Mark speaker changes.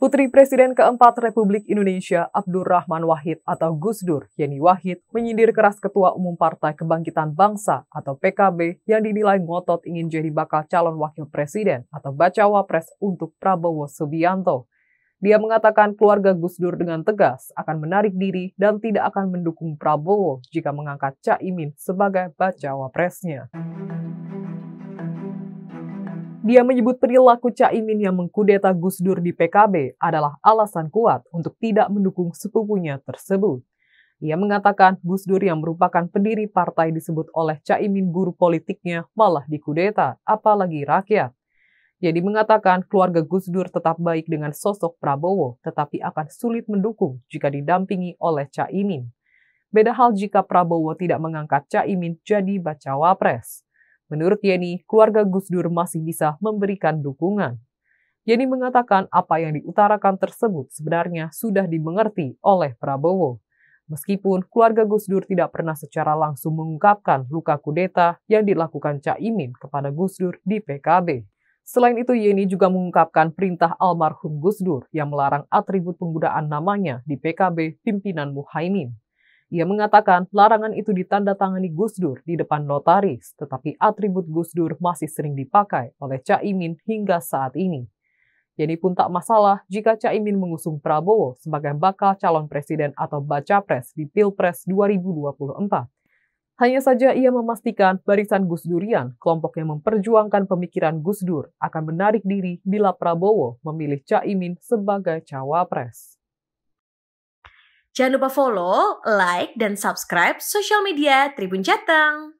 Speaker 1: Putri Presiden keempat Republik Indonesia Abdurrahman Wahid atau Gus Dur, Yeni Wahid, menyindir keras Ketua Umum Partai Kebangkitan Bangsa atau PKB yang dinilai ngotot ingin jadi bakal calon wakil presiden atau bacawa pres untuk Prabowo Subianto. Dia mengatakan keluarga Gus Dur dengan tegas akan menarik diri dan tidak akan mendukung Prabowo jika mengangkat Caimin sebagai bacawa presnya. Dia menyebut perilaku Caimin yang mengkudeta Gus Dur di PKB adalah alasan kuat untuk tidak mendukung sepupunya tersebut. Ia mengatakan Gus Dur yang merupakan pendiri partai disebut oleh Caimin guru politiknya malah dikudeta, apalagi rakyat. Jadi mengatakan keluarga Gus Dur tetap baik dengan sosok Prabowo, tetapi akan sulit mendukung jika didampingi oleh Caimin. Beda hal jika Prabowo tidak mengangkat Caimin jadi bacawa pres. Menurut Yeni, keluarga Gus Dur masih bisa memberikan dukungan. Yeni mengatakan apa yang diutarakan tersebut sebenarnya sudah dimengerti oleh Prabowo. Meskipun keluarga Gus Dur tidak pernah secara langsung mengungkapkan luka kudeta yang dilakukan Cak Imin kepada Gus Dur di PKB. Selain itu, Yeni juga mengungkapkan perintah almarhum Gus Dur yang melarang atribut penggunaan namanya di PKB pimpinan Muhaimin. Ia mengatakan larangan itu ditandatangani Gus Dur di depan notaris, tetapi atribut Gus Dur masih sering dipakai oleh Caimin hingga saat ini. Jadi pun tak masalah jika Caimin mengusung Prabowo sebagai bakal calon presiden atau baca pres di Pilpres 2024. Hanya saja ia memastikan barisan Gus Durian, kelompok yang memperjuangkan pemikiran Gus Dur, akan menarik diri bila Prabowo memilih Caimin sebagai cawapres. Jangan lupa follow, like, dan subscribe social media Tribun Jateng.